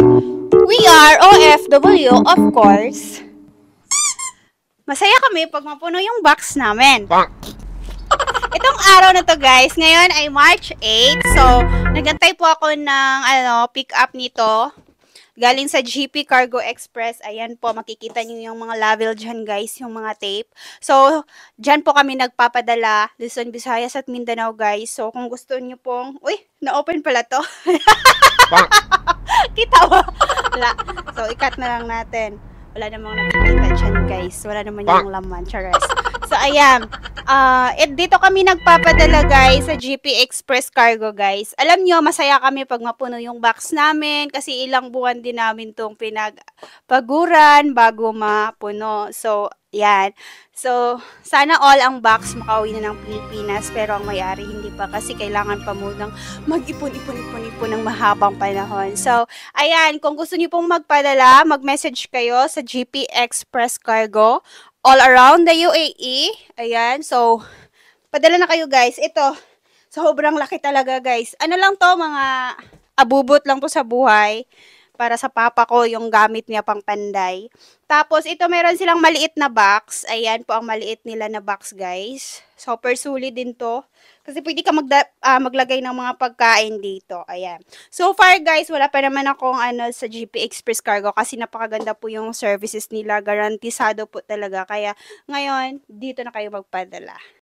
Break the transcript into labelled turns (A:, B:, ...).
A: We are OFW, of course. Masaya kami pag mapuno yung box namin. Itong araw na to guys, ngayon ay March 8. So, nagantay po ako ng ano, pick up nito Galing sa GP Cargo Express. Ayan po, makikita nyo yung mga label dyan guys, yung mga tape. So, dyan po kami nagpapadala. Luzon, Visayas at Mindanao guys. So, kung gusto nyo pong... Uy, na-open pala to. Kita mo? So, ikat na lang natin. Wala namang nakikita dyan guys. Wala naman yung laman. Charas. So, ayan. Uh, ah, at eh, dito kami nagpapadala guys sa GP Express Cargo guys. Alam nyo, masaya kami pag mapuno yung box namin kasi ilang buwan din namin tong pinagpaguran bago mapuno. So, yan. So, sana all ang box makauwi na ng Pilipinas pero ang mayari hindi pa kasi kailangan pa munang mag-ipon-ipon-ipon-ipon ng mahabang panahon. So, ayan, kung gusto niyo pong magpadala, mag-message kayo sa GP Express Cargo all around the UAE. Ayan, so, padala na kayo guys. Ito, sobrang laki talaga guys. Ano lang to, mga abubot lang po sa buhay para sa papa ko yung gamit niya pang panday. Tapos ito meron silang maliit na box. Ayan po ang maliit nila na box guys. Super solid din to. Kasi pwede ka magda, uh, maglagay ng mga pagkain dito. Ayan. So far guys, wala pa naman akong ano, sa GP Express Cargo kasi napakaganda po yung services nila. Garantisado po talaga. Kaya ngayon, dito na kayo magpadala.